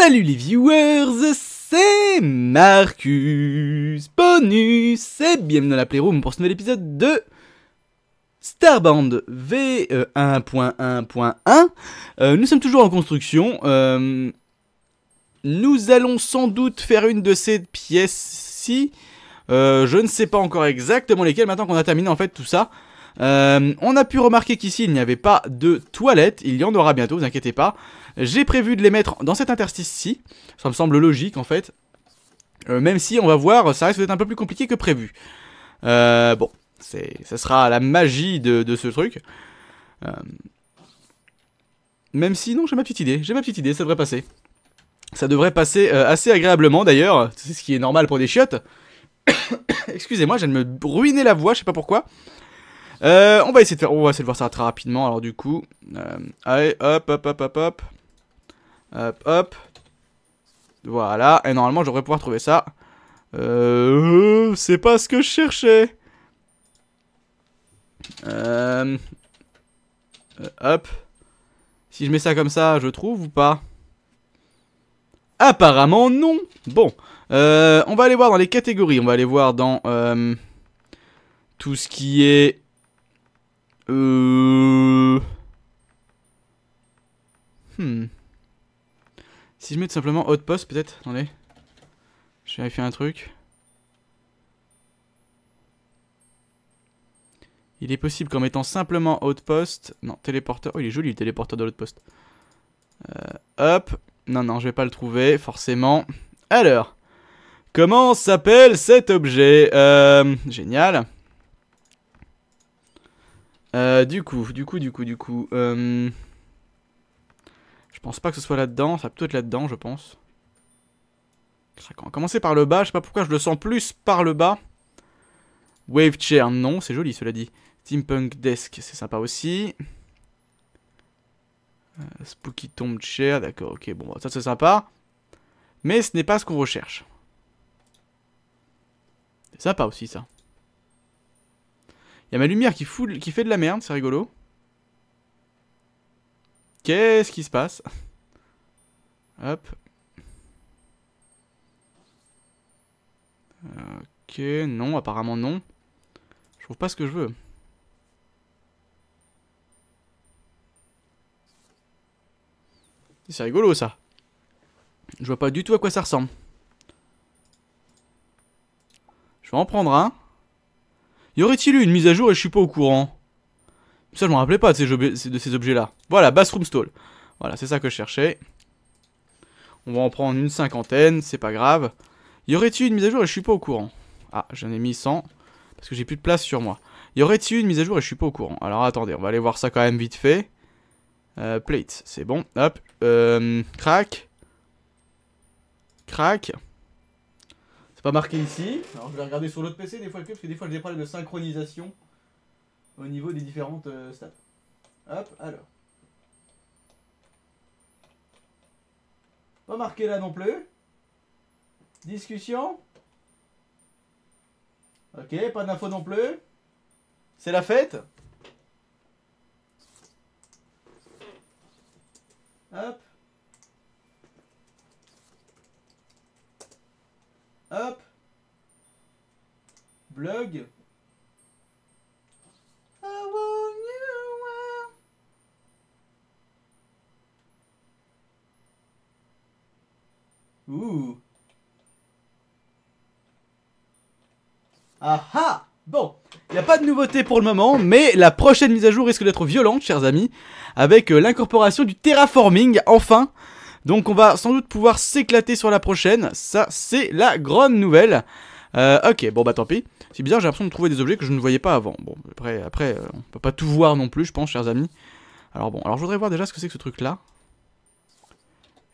Salut les viewers, c'est Marcus Bonus et bienvenue dans la Playroom pour ce nouvel épisode de Starbound V1.1.1. E euh, nous sommes toujours en construction. Euh, nous allons sans doute faire une de ces pièces-ci. Euh, je ne sais pas encore exactement lesquelles maintenant qu'on a terminé en fait tout ça. Euh, on a pu remarquer qu'ici il n'y avait pas de toilettes, il y en aura bientôt, vous inquiétez pas. J'ai prévu de les mettre dans cet interstice-ci, ça me semble logique en fait. Euh, même si on va voir, ça risque d'être un peu plus compliqué que prévu. Euh, bon, ça sera la magie de, ce truc. même si, non, j'ai ma petite idée, j'ai ma petite idée, ça devrait passer. Ça devrait passer assez agréablement d'ailleurs, c'est ce qui est normal pour des chiottes. Excusez-moi, je viens me ruiner la voix, je sais pas pourquoi. Euh, on va essayer de voir ça très rapidement. Alors du coup... Euh, allez, hop, hop, hop, hop, hop. Hop, hop. Voilà. Et normalement, j'aurais pouvoir trouver ça. Euh, c'est pas ce que je cherchais. hop. Si je mets ça comme ça, je trouve ou pas Apparemment non. Bon. on va aller voir dans les catégories. On va aller voir dans tout ce qui est euh... Hmm. Si je mets simplement simplement outpost peut-être, attendez. Je vais vérifier un truc. Il est possible qu'en mettant simplement outpost... Non, téléporteur... Oh, il est joli le téléporteur de l'outpost. poste. Euh, hop. Non, non, je vais pas le trouver, forcément. Alors, comment s'appelle cet objet euh, Génial. Euh, du coup, du coup, du coup, du coup. Euh, je pense pas que ce soit là-dedans. Ça peut être là-dedans, je pense. On va commencer par le bas. Je sais pas pourquoi je le sens plus par le bas. Wave Chair, non. C'est joli, cela dit. Steampunk Desk, c'est sympa aussi. Euh, spooky Tomb Chair, d'accord. Ok, bon, ça c'est sympa. Mais ce n'est pas ce qu'on recherche. C'est sympa aussi, ça. Il y a ma lumière qui, fout, qui fait de la merde, c'est rigolo. Qu'est-ce qui se passe Hop. Ok, non, apparemment non. Je trouve pas ce que je veux. C'est rigolo ça. Je vois pas du tout à quoi ça ressemble. Je vais en prendre un. Y aurait-il eu une mise à jour et je suis pas au courant Ça, je m'en rappelais pas de ces, de objets-là. Voilà, Bathroom Stall. Voilà, c'est ça que je cherchais. On va en prendre une cinquantaine, c'est pas grave. Y aurait-il une mise à jour et je suis pas au courant Ah, j'en ai mis 100 parce que j'ai plus de place sur moi. Y aurait-il une mise à jour et je suis pas au courant Alors attendez, on va aller voir ça quand même vite fait. Euh, plate, c'est bon. Hop, euh, crack. Crack. Pas marqué ici. Alors, je vais regarder sur l'autre PC des fois que, parce que des fois j'ai des problèmes de synchronisation au niveau des différentes euh, stats. Hop, alors. Pas marqué là non plus. Discussion. Ok, pas d'info non plus. C'est la fête. Hop. Hop. Blog. Ouh. Aha Bon, il n'y a pas de nouveauté pour le moment, mais la prochaine mise à jour risque d'être violente, chers amis, avec euh, l'incorporation du terraforming, enfin donc on va sans doute pouvoir s'éclater sur la prochaine. Ça, c'est la grande nouvelle. Euh, ok, bon bah tant pis. C'est bizarre, j'ai l'impression de trouver des objets que je ne voyais pas avant. Bon, après, après euh, on peut pas tout voir non plus, je pense, chers amis. Alors bon, alors je voudrais voir déjà ce que c'est que ce truc-là.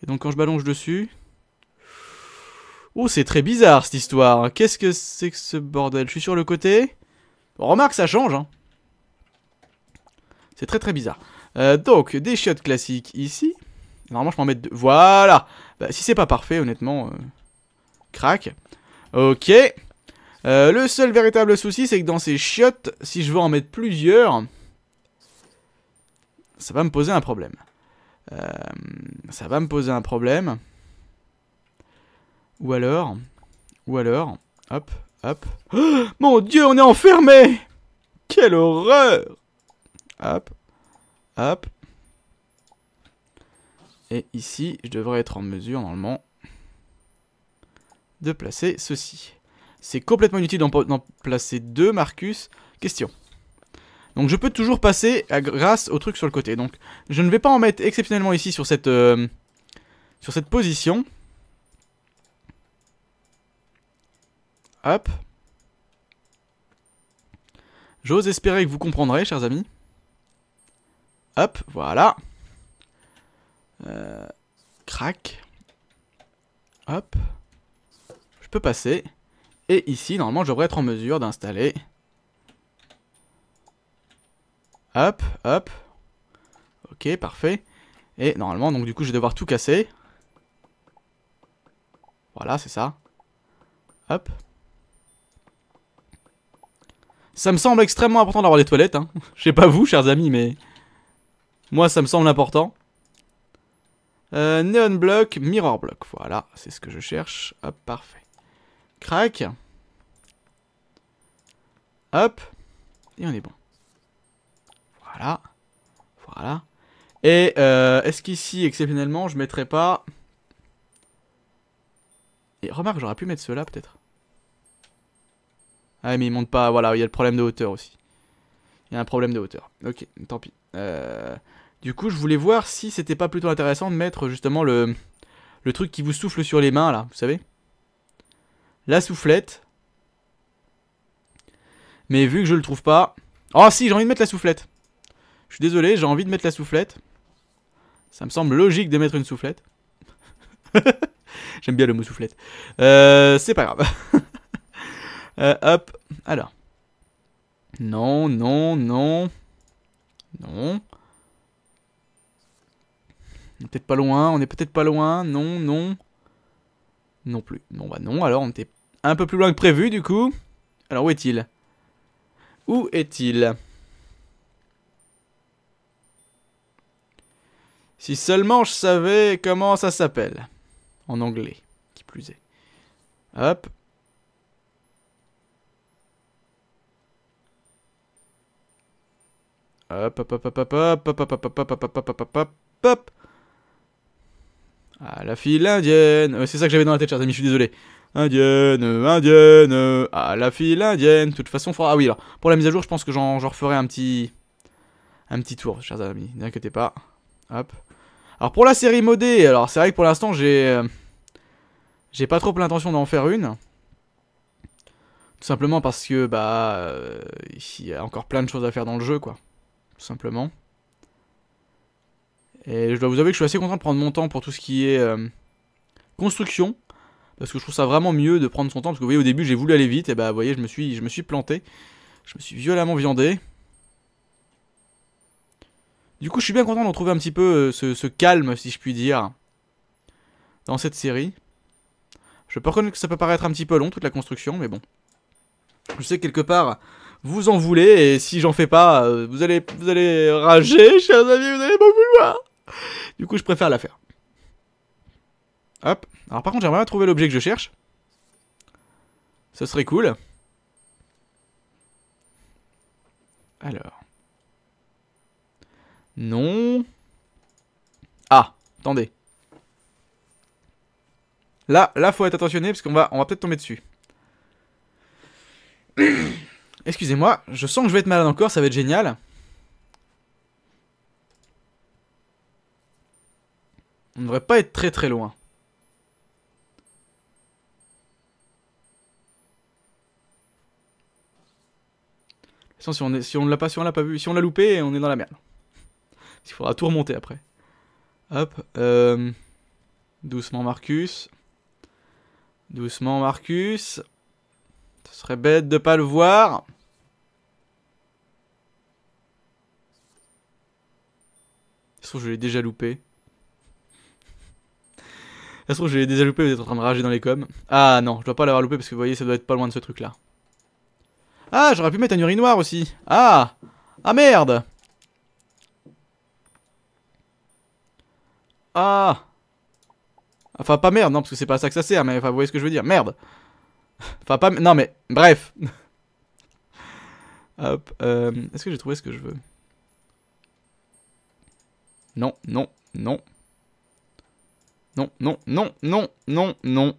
Et donc quand je ballonge dessus... Oh, c'est très bizarre cette histoire. Qu'est-ce que c'est que ce bordel Je suis sur le côté. remarque, ça change. Hein. C'est très très bizarre. Euh, donc, des chiottes classiques ici. Normalement, je peux en mettre deux. Voilà bah, Si c'est pas parfait, honnêtement... Euh, crac. Ok. Euh, le seul véritable souci, c'est que dans ces chiottes, si je veux en mettre plusieurs... Ça va me poser un problème. Euh, ça va me poser un problème. Ou alors... Ou alors... Hop, hop. Oh, mon dieu, on est enfermé Quelle horreur Hop, hop, et ici, je devrais être en mesure, normalement, de placer ceci. C'est complètement inutile d'en placer deux, Marcus. Question. Donc je peux toujours passer grâce au truc sur le côté. Donc je ne vais pas en mettre exceptionnellement ici sur cette, euh, sur cette position. Hop. J'ose espérer que vous comprendrez, chers amis. Hop, voilà. Euh, crac. Hop. Je peux passer. Et ici, normalement, je devrais être en mesure d'installer. Hop, hop. Ok, parfait. Et normalement, donc du coup, je vais devoir tout casser. Voilà, c'est ça. Hop. Ça me semble extrêmement important d'avoir les toilettes. Hein. Je sais pas vous, chers amis, mais... Moi, ça me semble important. Euh, neon block, mirror block. Voilà, c'est ce que je cherche. Hop, parfait. Crac. Hop. Et on est bon. Voilà. Voilà. Et euh, est-ce qu'ici, exceptionnellement, je mettrais pas... Et remarque, j'aurais pu mettre ceux-là, peut-être. Ah mais ils montent pas, voilà, il y a le problème de hauteur aussi. Il y a un problème de hauteur. Ok, tant pis. Euh... Du coup, je voulais voir si c'était pas plutôt intéressant de mettre justement le, le truc qui vous souffle sur les mains, là, vous savez La soufflette. Mais vu que je le trouve pas... Oh si, j'ai envie de mettre la soufflette Je suis désolé, j'ai envie de mettre la soufflette. Ça me semble logique de mettre une soufflette. J'aime bien le mot soufflette. Euh, c'est pas grave. Euh, hop, alors. Non, non, non. Non. On est peut-être pas loin, on est peut-être pas loin, non, non. Non plus. non bah non, alors on était un peu plus loin que prévu du coup. Alors où est-il Où est-il Si seulement je savais comment ça s'appelle. En anglais, qui plus est. Hop. Hop, hop, hop, hop, hop, hop, hop, hop, hop, hop, hop, hop, hop, hop, hop. Ah, la fille indienne. c'est ça que j'avais dans la tête, chers amis, je suis désolé. Indienne, indienne, à la fille indienne. De toute façon, Ah oui, alors, pour la mise à jour, je pense que j'en referai un petit... Un petit tour, chers amis, n'inquiétez pas. Hop. Alors, pour la série modée, alors, c'est vrai que pour l'instant, j'ai... Euh, j'ai pas trop l'intention d'en faire une. Tout simplement parce que, bah... Euh, il y a encore plein de choses à faire dans le jeu, quoi. Tout simplement. Et je dois vous avouer que je suis assez content de prendre mon temps pour tout ce qui est euh, construction. Parce que je trouve ça vraiment mieux de prendre son temps. Parce que vous voyez, au début, j'ai voulu aller vite. Et bah, vous voyez, je me suis, je me suis planté. Je me suis violemment viandé. Du coup, je suis bien content d'en trouver un petit peu euh, ce, calme, si je puis dire, dans cette série. Je peux reconnaître que ça peut paraître un petit peu long, toute la construction, mais bon. Je sais que quelque part, vous en voulez, et si j'en fais pas, euh, vous allez, vous allez rager, chers amis, vous allez m'en vouloir du coup, je préfère la faire. Hop. Alors par contre, j'aimerais trouver l'objet que je cherche. Ce serait cool. Alors. Non. Ah, attendez. Là, là, faut être attentionné parce qu'on va, on va peut-être tomber dessus. Excusez-moi, je sens que je vais être malade encore, ça va être génial. On ne devrait pas être très très loin. si on est, si on l'a pas, si on l'a pas vu, si on l'a loupé, on est dans la merde. Il faudra tout remonter après. Hop. Euh, doucement Marcus. Doucement Marcus. Ce serait bête de pas le voir. Je que je l'ai déjà loupé. Ça se trouve, je l'ai déjà loupé, vous êtes en train de rager dans les coms. Ah non, je dois pas l'avoir loupé parce que vous voyez, ça doit être pas loin de ce truc là. Ah, j'aurais pu mettre un urinoir aussi. Ah Ah merde Ah Enfin, pas merde, non, parce que c'est pas ça que ça sert, mais enfin, vous voyez ce que je veux dire. Merde Enfin, pas. Non, mais. Bref Hop. Euh, Est-ce que j'ai trouvé ce que je veux Non, non, non. Non, non, non, non, non, non.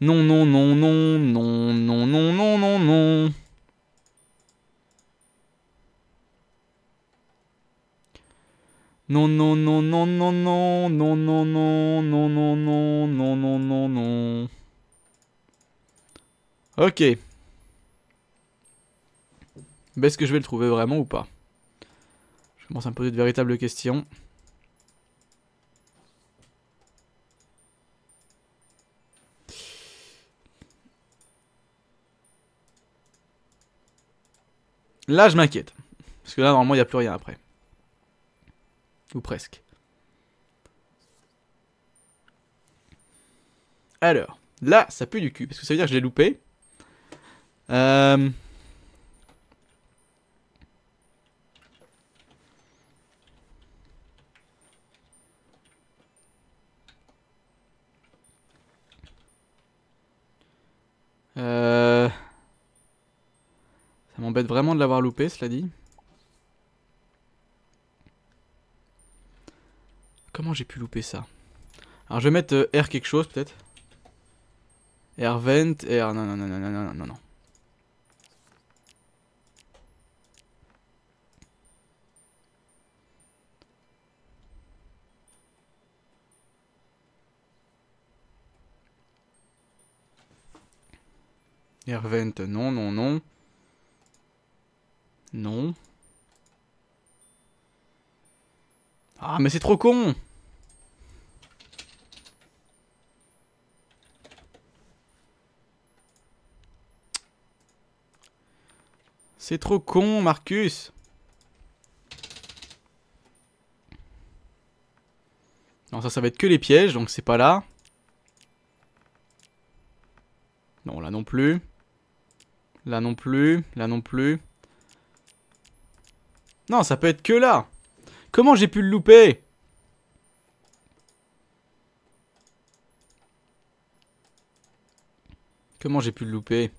Non, non, non, non, non, non, non, non, non, non. Non, non, non, non, non, non, non, non, non, non, non, non, non, non, non, non. Ok. Mais est-ce que je vais le trouver vraiment ou pas Je commence à me poser de véritables questions. Là, je m'inquiète. Parce que là, normalement, il n'y a plus rien après. Ou presque. Alors, là, ça pue du cul. Parce que ça veut dire que je l'ai loupé. Euh... Euh m'embête vraiment de l'avoir loupé, cela dit. Comment j'ai pu louper ça Alors je vais mettre euh, R quelque chose peut-être. R vent, R... Non, non, non, non, non, non, non, non. vent, non, non, non. Non. Ah, mais c'est trop con C'est trop con, Marcus Non, ça, ça va être que les pièges, donc c'est pas là. Non, là non plus. Là non plus, là non plus. Non, ça peut être que là. Comment j'ai pu le louper Comment j'ai pu le louper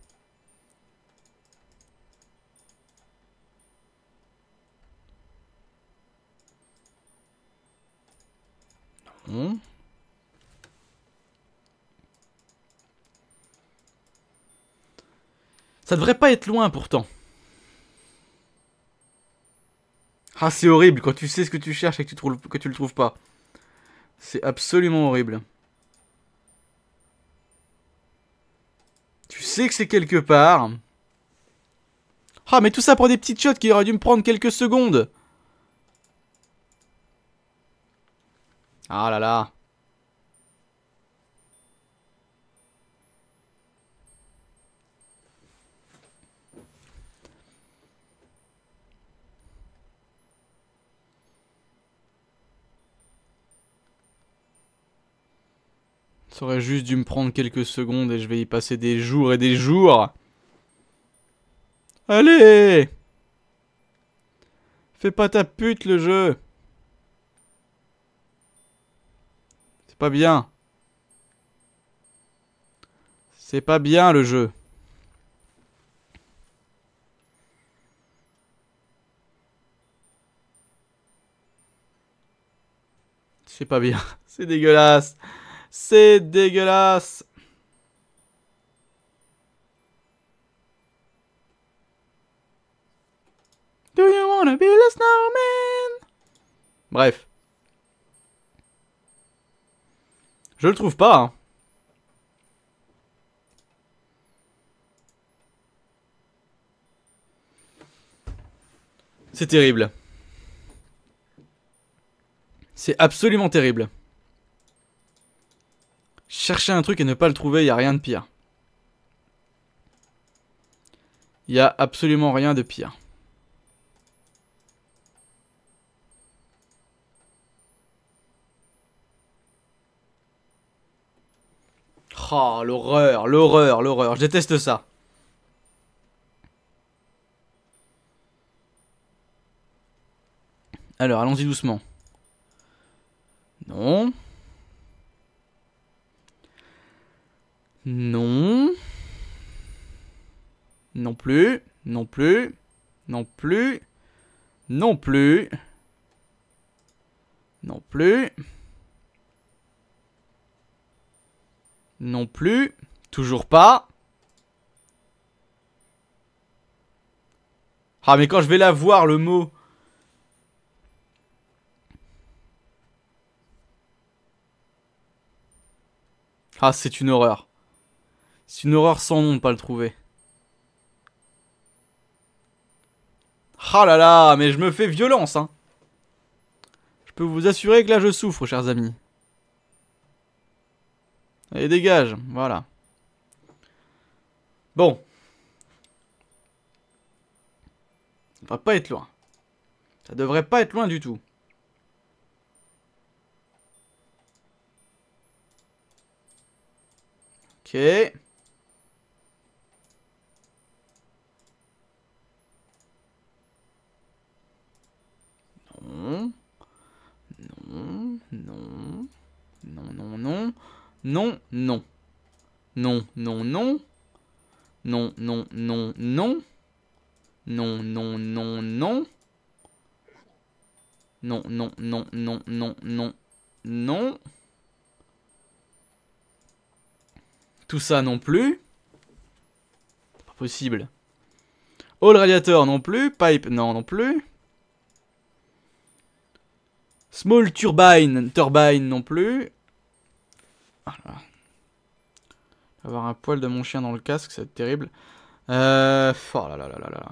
Ça devrait pas être loin pourtant. Ah, c'est horrible quand tu sais ce que tu cherches et que tu, trouves, que tu le trouves pas. C'est absolument horrible. Tu sais que c'est quelque part. Ah, mais tout ça pour des petites shots qui auraient dû me prendre quelques secondes. Ah là là. Ça aurait juste dû me prendre quelques secondes et je vais y passer des jours et des jours. Allez Fais pas ta pute le jeu C'est pas bien. C'est pas bien le jeu. C'est pas bien. C'est dégueulasse. C'est dégueulasse Do you be Bref. Je le trouve pas. Hein. C'est terrible. C'est absolument terrible. Chercher un truc et ne pas le trouver, il n'y a rien de pire. Il n'y a absolument rien de pire. Oh, l'horreur, l'horreur, l'horreur. Je déteste ça. Alors, allons-y doucement. Non. Non. Non plus. Non plus. Non plus. Non plus. Non plus. Non plus. Toujours pas. Ah mais quand je vais la voir le mot. Ah c'est une horreur. C'est une horreur sans nom de pas le trouver. Ah là là, mais je me fais violence, hein. Je peux vous assurer que là je souffre, chers amis. Allez, dégage, voilà. Bon. Ça va pas être loin. Ça devrait pas être loin du tout. Ok. Non. Non. Non. Non, non, non. Non, non. Non, non, non. Non, non, non, non. Non, non, non, non. Non, non, non, non, non, non. Non. Tout ça non plus. Pas possible. All oh, radiator non plus. Pipe non non plus. Small Turbine, Turbine non plus. Avoir un poil de mon chien dans le casque, ça va être terrible. Euh, oh là là là là là.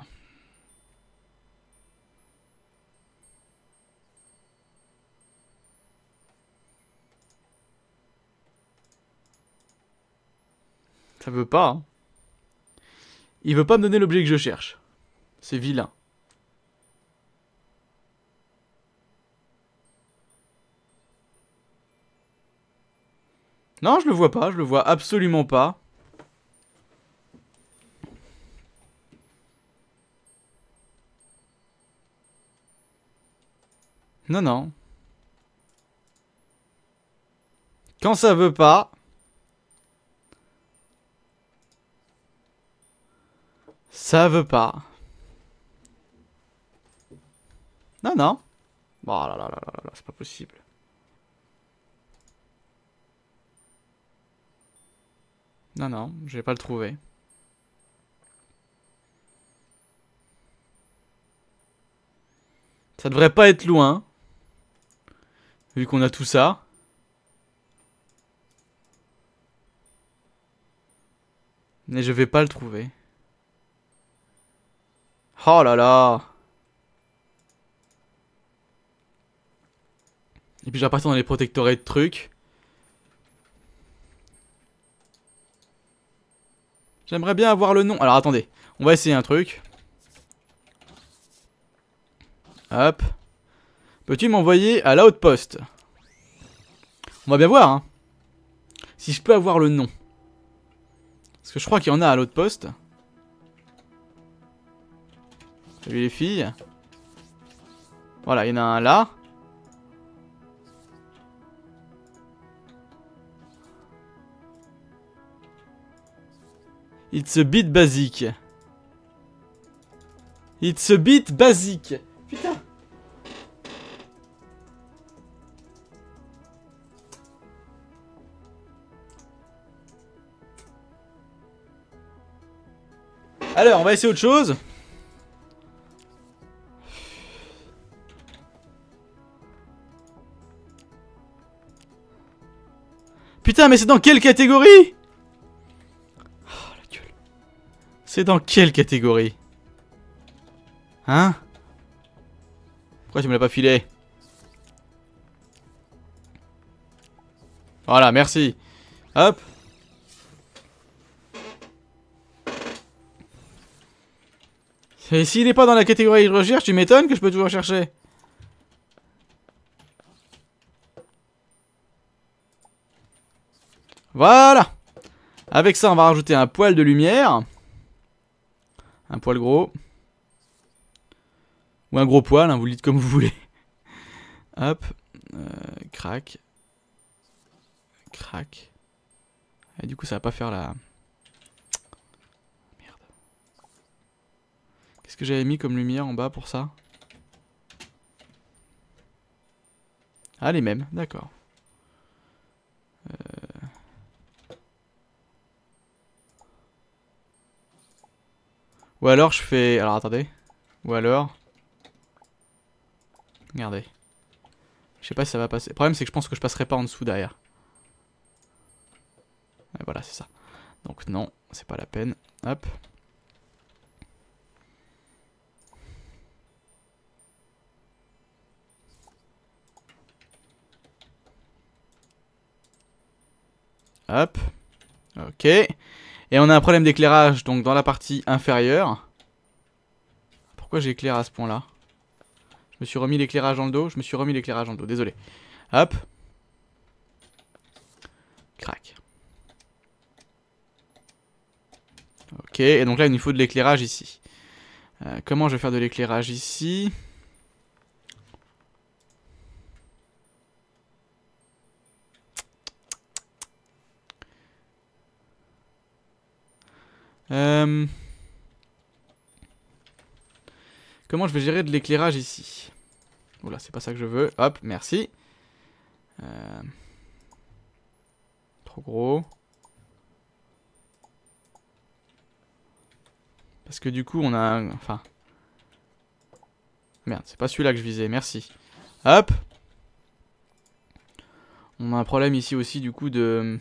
Ça veut pas. Hein. Il veut pas me donner l'objet que je cherche. C'est vilain. Non, je le vois pas, je le vois absolument pas. Non, non. Quand ça veut pas... Ça veut pas. Non, non. Oh là là là là là, c'est pas possible. Non, non, je vais pas le trouver. Ça devrait pas être loin. Vu qu'on a tout ça. Mais je vais pas le trouver. Oh là là Et puis j'appartiens dans les protectorats de trucs. J'aimerais bien avoir le nom. Alors attendez, on va essayer un truc. Hop. Peux-tu m'envoyer à l'outpost On va bien voir, hein. Si je peux avoir le nom. Parce que je crois qu'il y en a à l'outpost. Salut les filles. Voilà, il y en a un là. It's a bit basique. It's a bit basique. Putain. Alors on va essayer autre chose. Putain, mais c'est dans quelle catégorie C'est dans quelle catégorie Hein Pourquoi tu me l'as pas filé Voilà, merci. Hop. Et s'il n'est pas dans la catégorie de recherche, tu m'étonnes que je peux toujours chercher. Voilà Avec ça, on va rajouter un poil de lumière. Un poil gros. Ou un gros poil, hein, vous le dites comme vous voulez. Hop. Euh, crac. Crac. Et du coup, ça va pas faire la... Merde. Qu'est-ce que j'avais mis comme lumière en bas pour ça Ah, les mêmes, d'accord. Ou alors je fais... Alors attendez. Ou alors... Regardez. Je sais pas si ça va passer. Le problème c'est que je pense que je passerai pas en dessous derrière. Et voilà, c'est ça. Donc non, c'est pas la peine. Hop. Hop. Ok. Et on a un problème d'éclairage, donc dans la partie inférieure. Pourquoi j'éclaire à ce point-là Je me suis remis l'éclairage dans le dos, je me suis remis l'éclairage dans le dos, désolé. Hop. Crac. Ok, et donc là il nous faut de l'éclairage ici. Euh, comment je vais faire de l'éclairage ici Euh, comment je vais gérer de l'éclairage ici Oula, c'est pas ça que je veux. Hop, merci. Euh, trop gros. Parce que du coup, on a... Enfin... Merde, c'est pas celui-là que je visais, merci. Hop On a un problème ici aussi, du coup, de...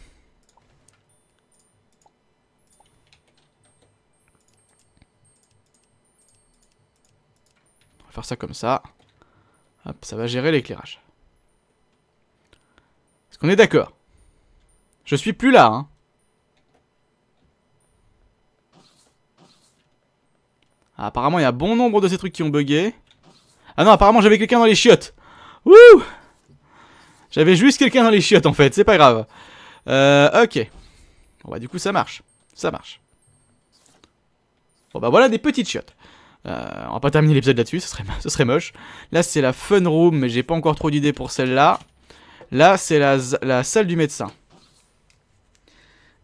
va faire ça comme ça. Hop, ça va gérer l'éclairage. Est-ce qu'on est, d'accord Je suis plus là, hein. Ah, apparemment, il y a bon nombre de ces trucs qui ont bugué. Ah non, apparemment, j'avais quelqu'un dans les chiottes. Wouh J'avais juste quelqu'un dans les chiottes, en fait. C'est pas grave. Euh, ok. Bon, bah, du coup, ça marche. Ça marche. Bon, bah, voilà des petites chiottes. Euh, on va pas terminer l'épisode là-dessus, ce serait, ce serait moche. Là, c'est la fun room, mais j'ai pas encore trop d'idées pour celle-là. Là, c'est la, la, salle du médecin.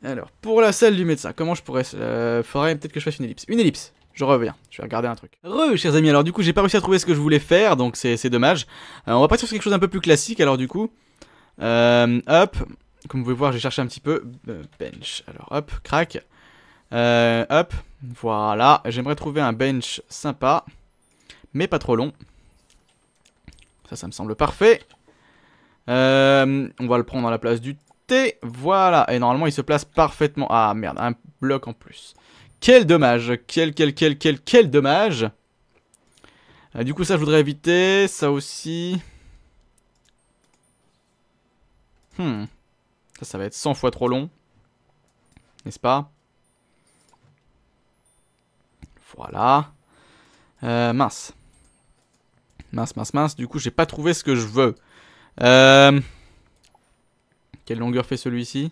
Alors, pour la salle du médecin, comment je pourrais... Euh, faudrait peut-être que je fasse une ellipse. Une ellipse je reviens, je vais regarder un truc. Re, chers amis, alors du coup, j'ai pas réussi à trouver ce que je voulais faire, donc c'est dommage. Euh, on va partir sur quelque chose d'un peu plus classique, alors du coup. Euh, hop, comme vous pouvez voir, j'ai cherché un petit peu. Bench, alors hop, crac. Euh, hop, voilà. J'aimerais trouver un bench sympa, mais pas trop long. Ça, ça me semble parfait. Euh, on va le prendre à la place du T. Voilà. Et normalement, il se place parfaitement. Ah, merde, un bloc en plus. Quel dommage. Quel, quel, quel, quel, quel dommage. Euh, du coup, ça, je voudrais éviter. Ça aussi. Hmm, ça, ça va être 100 fois trop long. N'est-ce pas voilà. Euh, mince. Mince, mince, mince. Du coup, j'ai pas trouvé ce que je veux. Euh, quelle longueur fait celui-ci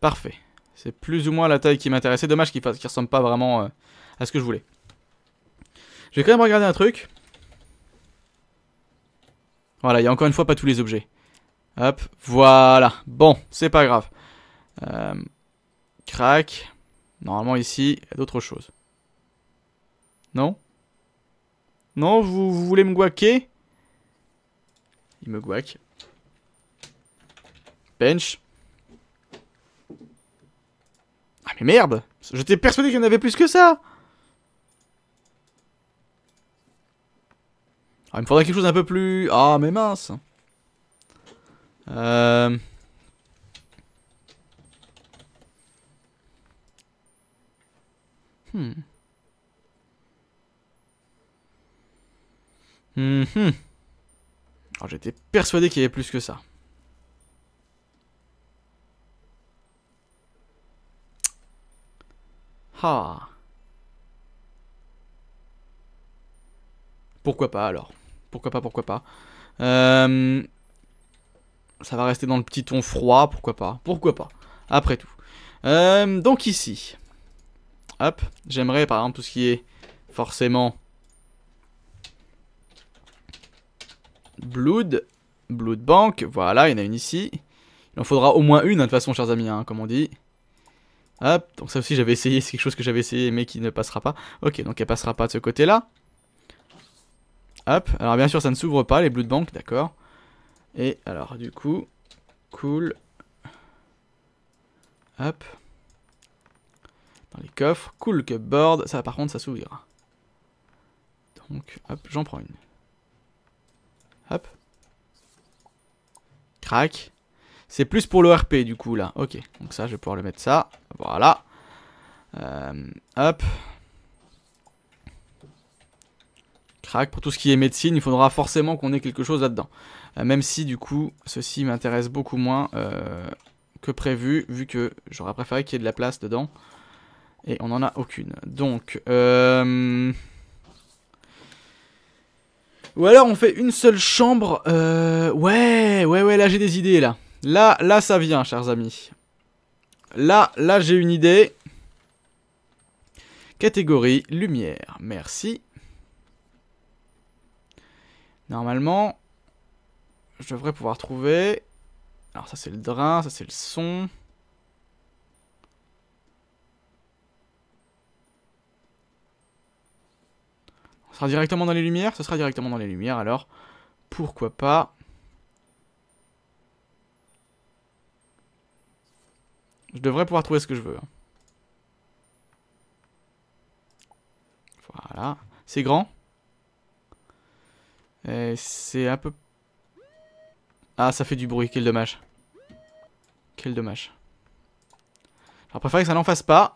Parfait. C'est plus ou moins la taille qui m'intéressait. Dommage qu'il ne ressemble pas vraiment euh, à ce que je voulais. Je vais quand même regarder un truc. Voilà, il y a encore une fois pas tous les objets. Hop, voilà. Bon, c'est pas grave. crac. Normalement ici, il y a d'autres choses. Non Non, vous, voulez me guaquer Il me guaque. Bench. Ah mais merde J'étais persuadé qu'il y en avait plus que ça Ah, il me faudrait quelque chose un peu plus... Ah mais mince Euh... Hmm. Hum Alors j'étais persuadé qu'il y avait plus que ça. Ah. Pourquoi pas alors Pourquoi pas, pourquoi pas euh, Ça va rester dans le petit ton froid, pourquoi pas Pourquoi pas Après tout. Euh, donc ici, hop, j'aimerais par exemple tout ce qui est forcément Blood, Blood Bank, voilà, il y en a une ici. Il en faudra au moins une, hein, de toute façon, chers amis, hein, comme on dit. Hop, donc ça aussi j'avais essayé, c'est quelque chose que j'avais essayé mais qui ne passera pas. Ok, donc elle passera pas de ce côté-là. Hop, alors bien sûr ça ne s'ouvre pas, les Blood Bank, d'accord. Et alors du coup, cool. Hop. Dans les coffres, cool cupboard, ça par contre ça s'ouvrira. Donc hop, j'en prends une. Hop. Crac. C'est plus pour le RP du coup là. Ok, donc ça je vais pouvoir le mettre ça. Voilà. Euh, hop. Crac, pour tout ce qui est médecine, il faudra forcément qu'on ait quelque chose là-dedans. Euh, même si du coup, ceci m'intéresse beaucoup moins euh, que prévu, vu que j'aurais préféré qu'il y ait de la place dedans. Et on n'en a aucune. Donc... Ou alors on fait une seule chambre. Euh, ouais, ouais, ouais, là j'ai des idées là. Là, là ça vient, chers amis. Là, là j'ai une idée. Catégorie lumière, merci. Normalement, je devrais pouvoir trouver... Alors ça c'est le drain, ça c'est le son. Ce sera directement dans les lumières Ce sera directement dans les lumières, alors pourquoi pas Je devrais pouvoir trouver ce que je veux. Hein. Voilà. C'est grand. Et c'est un peu... Ah, ça fait du bruit. Quel dommage. Quel dommage. Alors préféré que ça n'en fasse pas.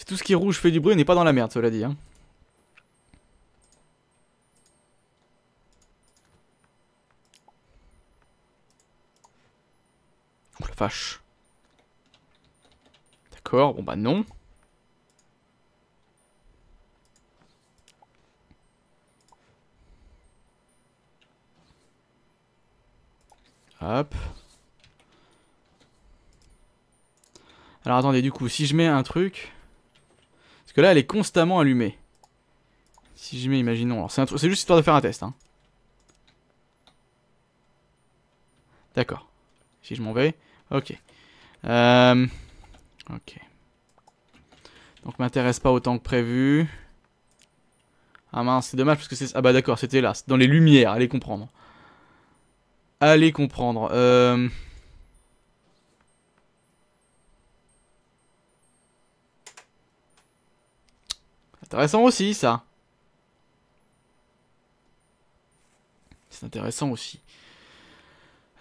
Si tout ce qui est rouge fait du bruit, on n'est pas dans la merde, cela dit. Hein. la D'accord, bon bah non. Hop. Alors attendez, du coup, si je mets un truc là, elle est constamment allumée. Si j'y mets, imaginons. Alors, c'est juste histoire de faire un test. Hein. D'accord. Si je m'en vais. Ok. Euh, ok. Donc, m'intéresse pas autant que prévu. Ah mince, c'est dommage parce que c'est... Ah bah d'accord, c'était là. Dans les lumières, allez comprendre. Allez comprendre. Euh... Intéressant aussi, ça. C'est intéressant aussi.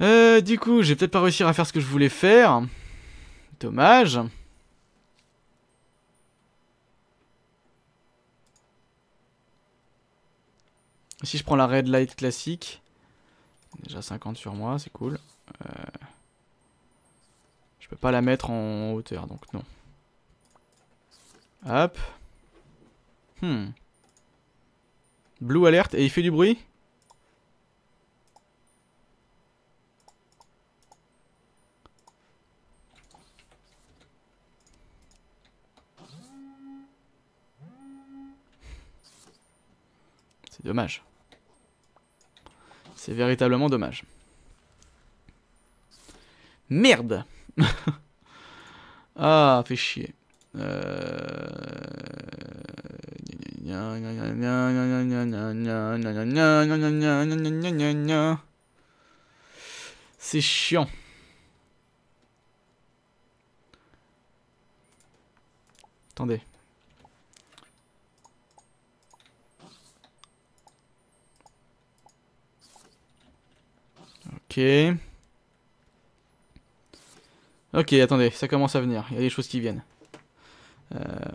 Euh, du coup, je peut-être pas réussir à faire ce que je voulais faire. Dommage. Si je prends la red light classique, déjà 50 sur moi, c'est cool. Euh, je peux pas la mettre en hauteur, donc non. Hop. Hmm. Blue alerte et il fait du bruit C'est dommage. C'est véritablement dommage. Merde Ah, fait chier. Euh, c'est chiant. Attendez. Ok. Ok, attendez, ça commence à venir. Il y a des choses qui viennent. Euh,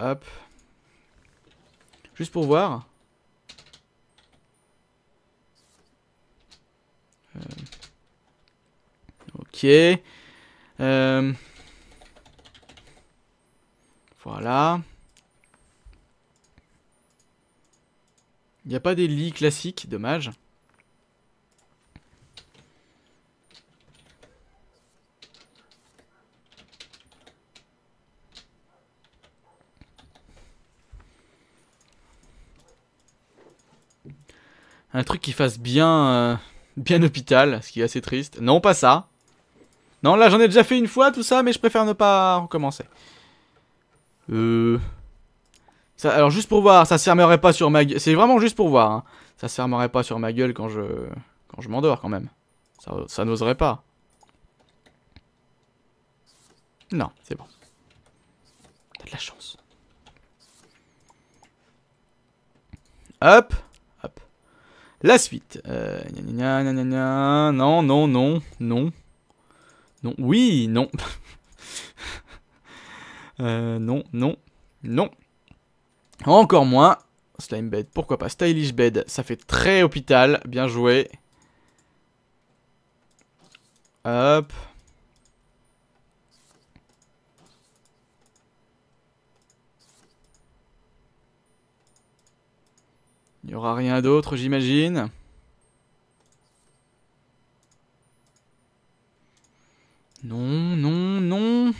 hop. Juste pour voir. Euh, ok. Euh, voilà. Il n'y a pas des lits classiques, dommage. un truc qui fasse bien, euh, bien hôpital, ce qui est assez triste. Non, pas ça. Non, là j'en ai déjà fait une fois tout ça, mais je préfère ne pas recommencer. Euh... alors juste pour voir, ça se fermerait pas sur ma gueule. C'est vraiment juste pour voir. Hein. Ça se fermerait pas sur ma gueule quand je, quand je m'endors quand même. Ça, ça n'oserait pas. Non, c'est bon. T'as de la chance. Hop la suite. Euh, non, non, non, non. Non, oui, non. euh, non, non, non. Encore moins. Slime bed, pourquoi pas. Stylish bed, ça fait très hôpital. Bien joué. Hop. Il aura rien d'autre, j'imagine. Non, non, non.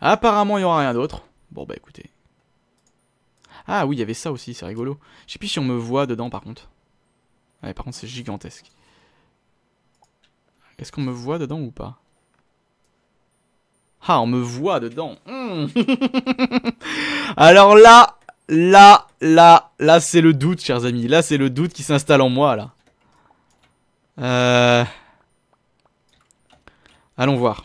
Apparemment, il n'y aura rien d'autre. Bon, bah écoutez. Ah oui, il y avait ça aussi, c'est rigolo. Je sais plus si on me voit dedans, par contre. Ouais, par contre, c'est gigantesque. Est-ce qu'on me voit dedans ou pas Ah, on me voit dedans. Hmm. Alors là, là, là, là, c'est le doute, chers amis. Là, c'est le doute qui s'installe en moi, là. Euh, allons voir.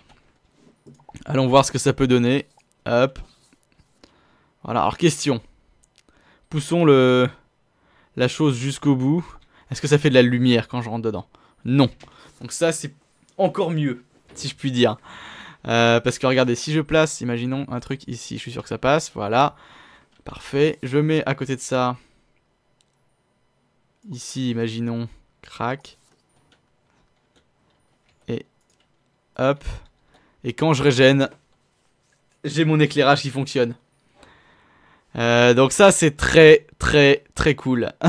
Allons voir ce que ça peut donner. Hop. Voilà, alors question. Poussons le la chose jusqu'au bout. Est-ce que ça fait de la lumière quand je rentre dedans Non. Donc ça, c'est encore mieux, si je puis dire. Euh, parce que regardez, si je place, imaginons un truc ici, je suis sûr que ça passe, voilà. Parfait. Je mets à côté de ça. Ici, imaginons. Crac. Et hop. Et quand je régène, j'ai mon éclairage qui fonctionne. Euh, donc ça c'est très très très cool.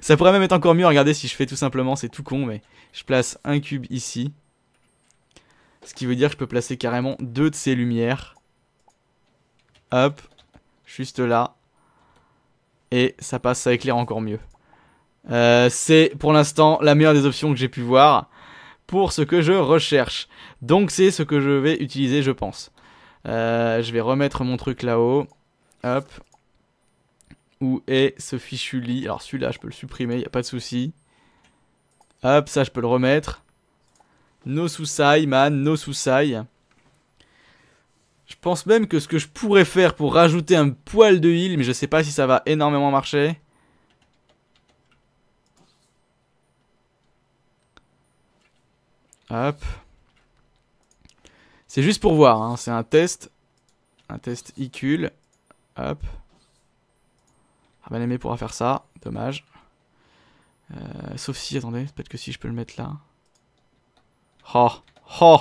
ça pourrait même être encore mieux, regardez si je fais tout simplement, c'est tout con mais je place un cube ici. Ce qui veut dire que je peux placer carrément deux de ces lumières Hop. Juste là. Et ça passe, ça éclaire encore mieux. Euh, c'est pour l'instant la meilleure des options que j'ai pu voir pour ce que je recherche. Donc c'est ce que je vais utiliser je pense. Euh, je vais remettre mon truc là-haut. Hop. Où est ce fichu lit Alors celui-là je peux le supprimer, il a pas de souci. Hop, ça je peux le remettre. No souci man, no sousaï. Je pense même que ce que je pourrais faire pour rajouter un poil de heal, mais je sais pas si ça va énormément marcher. Hop. C'est juste pour voir, hein. c'est un test. Un test icule. Hop. Ah ben bah, aimé pourra faire ça, dommage. Euh, sauf si, attendez, peut-être que si je peux le mettre là. Oh, oh,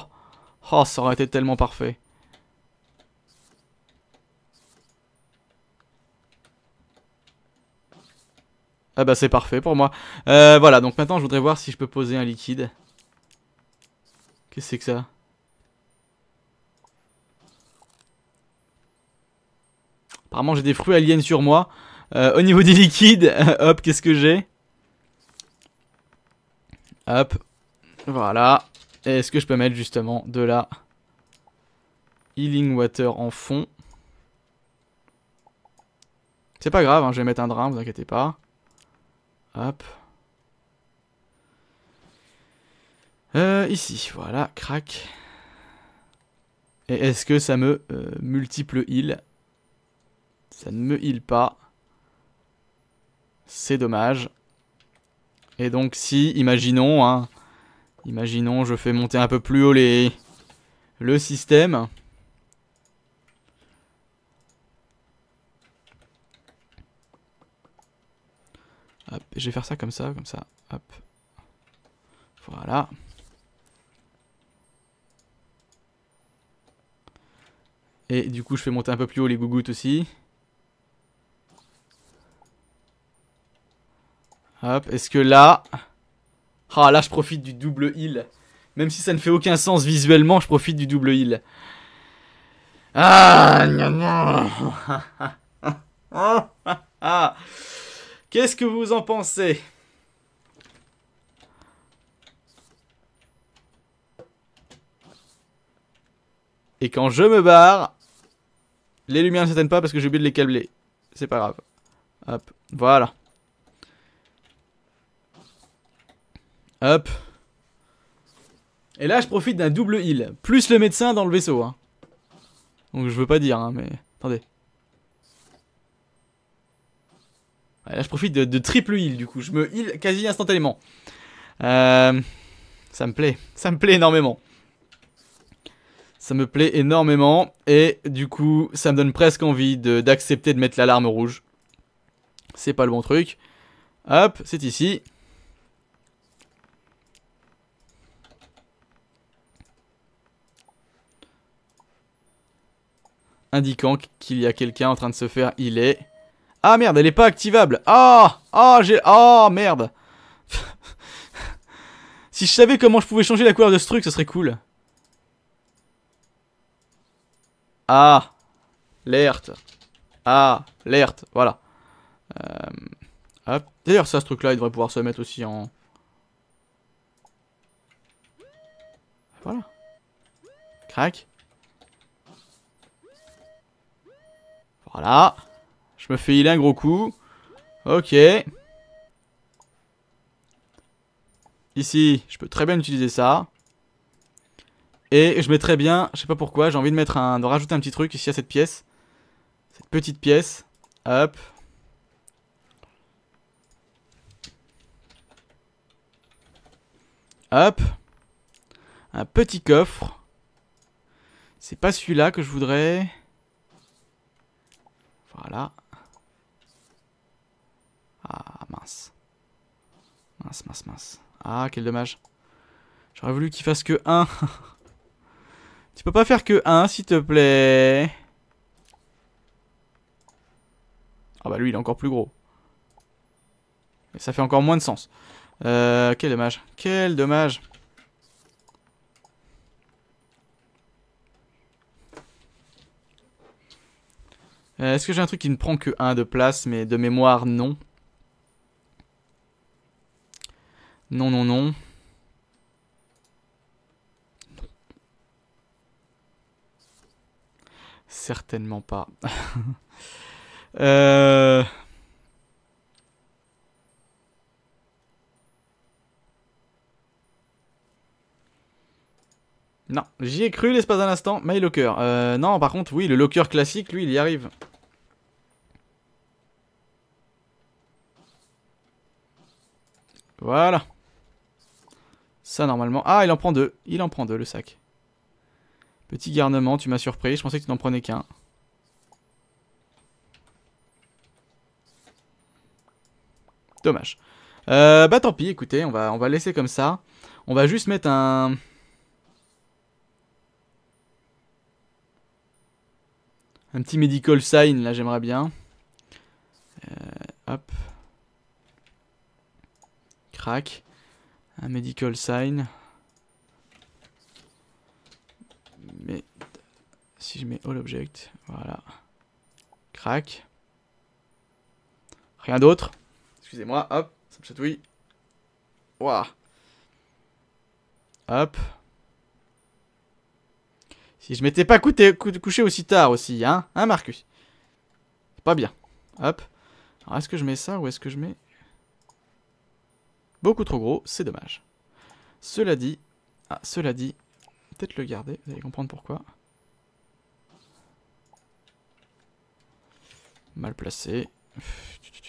oh, ça aurait été tellement parfait. Ah bah c'est parfait pour moi. Euh, voilà, donc maintenant je voudrais voir si je peux poser un liquide. Qu'est-ce que c'est que ça Apparemment j'ai des fruits aliens sur moi. Euh, au niveau des liquides, hop, qu'est-ce que j'ai Hop, voilà. Est-ce que je peux mettre justement de la healing water en fond C'est pas grave, hein, je vais mettre un drain, vous inquiétez pas. Hop. Euh, ici, voilà, crac. Et est-ce que ça me euh, multiple heal Ça ne me heal pas. C'est dommage. Et donc si, imaginons, hein, imaginons je fais monter un peu plus haut les, le système. Hop, je vais faire ça comme ça, comme ça. Hop. Voilà. Et du coup, je fais monter un peu plus haut les gougouttes aussi. Hop, est-ce que là... Ah, là, je profite du double heal. Même si ça ne fait aucun sens visuellement, je profite du double heal. Ah, gna gna. ah. ah, ah. Qu'est-ce que vous en pensez Et quand je me barre, les lumières ne s'éteignent pas parce que j'ai oublié de les câbler. C'est pas grave. Hop, voilà. Hop. Et là, je profite d'un double heal. Plus le médecin dans le vaisseau. Hein. Donc je veux pas dire, hein, mais... Attendez. Là, je profite de, triple heal, du coup. Je me heal quasi instantanément. Euh, ça me plaît. Ça me plaît énormément. Ça me plaît énormément. Et du coup, ça me donne presque envie d'accepter de, de, mettre l'alarme rouge. C'est pas le bon truc. Hop, c'est ici. Indiquant qu'il y a quelqu'un en train de se faire healer. Ah merde, elle est pas activable. Ah Ah, j'ai... Ah merde Si je savais comment je pouvais changer la couleur de ce truc, ça serait cool. Ah L'erte. Ah L'erte, voilà. Euh... D'ailleurs, ça, ce truc-là, il devrait pouvoir se mettre aussi en... Voilà. Crac. Voilà. Je me fais healer un gros coup. Ok. Ici, je peux très bien utiliser ça. Et je mettrais bien, je sais pas pourquoi, j'ai envie de mettre un, de rajouter un petit truc ici à cette pièce. Cette petite pièce. Hop. Hop. Un petit coffre. C'est pas celui-là que je voudrais. Voilà. Ah mince. Mince, mince, mince. Ah, quel dommage. J'aurais voulu qu'il fasse que 1. tu peux pas faire que 1, s'il te plaît. Ah bah lui, il est encore plus gros. Et ça fait encore moins de sens. Euh, quel dommage. Quel dommage. Euh, est-ce que j'ai un truc qui ne prend que 1 de place, mais de mémoire, non Non, non, non. Certainement pas. euh... Non, j'y ai cru l'espace d'un instant, mais locker. Euh, non, par contre, oui, le locker classique, lui, il y arrive. Voilà. Ça, normalement... Ah, il en prend deux. Il en prend deux, le sac. Petit garnement, tu m'as surpris. Je pensais que tu n'en prenais qu'un. Dommage. Euh, bah tant pis, écoutez, on va, on va laisser comme ça. On va juste mettre un... Un petit medical sign, là, j'aimerais bien. Euh, hop. Crac. Un medical sign. Mais si je mets all object, voilà. Crac. Rien d'autre. Excusez-moi, hop, ça me chatouille. Waouh. Hop. Si je m'étais pas couché aussi tard aussi, hein Hein, Marcus Pas bien. Hop. Alors, est-ce que je mets ça ou est-ce que je mets... Beaucoup trop gros, c'est dommage. Cela dit, ah, cela dit, peut-être le garder, vous allez comprendre pourquoi. Mal placé.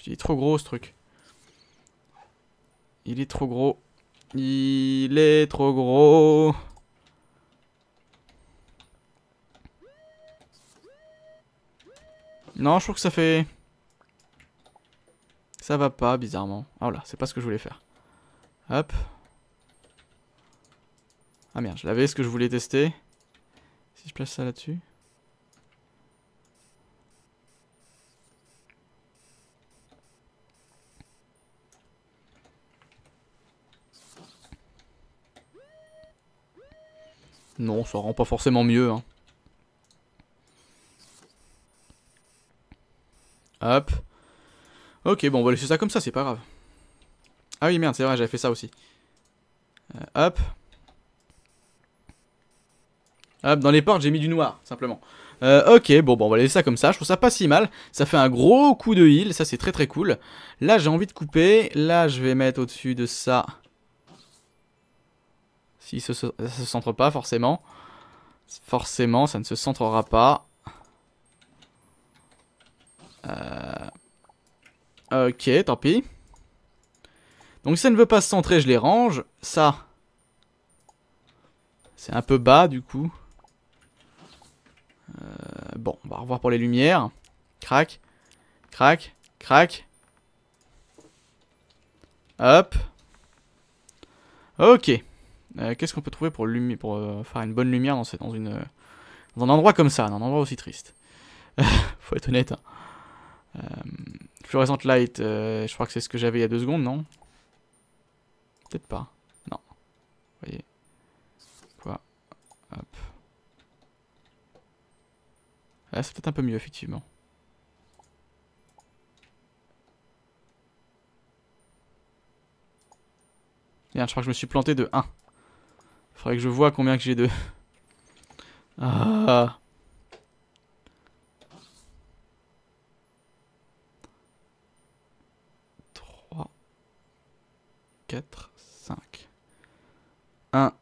Il est trop gros ce truc. Il est trop gros. Il est trop gros. Non, je trouve que ça fait... Ça va pas, bizarrement. Ah là, c'est pas ce que je voulais faire. Hop. Ah merde, je l'avais ce que je voulais tester. Si je place ça là-dessus. Non, ça rend pas forcément mieux. Hein. Hop. Ok, bon, on va laisser ça comme ça, c'est pas grave. Ah oui, merde, c'est vrai, j'avais fait ça aussi. Euh, hop. Hop, dans les portes, j'ai mis du noir, simplement. Euh, ok, bon, bon, on va laisser ça comme ça. Je trouve ça pas si mal. Ça fait un gros coup de heal. Ça, c'est très très cool. Là, j'ai envie de couper. Là, je vais mettre au-dessus de ça. Si ça, se centre pas, forcément. Forcément, ça ne se centrera pas. Euh... Ok, tant pis. Donc ça ne veut pas se centrer, je les range. Ça, c'est un peu bas du coup. Euh, bon, on va revoir pour les lumières. Crac, crac, crac. Hop. Ok. Euh, qu'est-ce qu'on peut trouver pour, pour euh, faire une bonne lumière dans, un endroit comme ça, dans un endroit aussi triste Faut être honnête. Hein. fluorescent light, je crois que c'est ce que j'avais il y a deux secondes, non Peut-être pas. Non. Vous voyez. Quoi Hop. Là, ah, c'est peut-être un peu mieux, effectivement. Merde, je crois que je me suis planté de 1. Faudrait que je vois combien que j'ai de... Ah... 4... 1,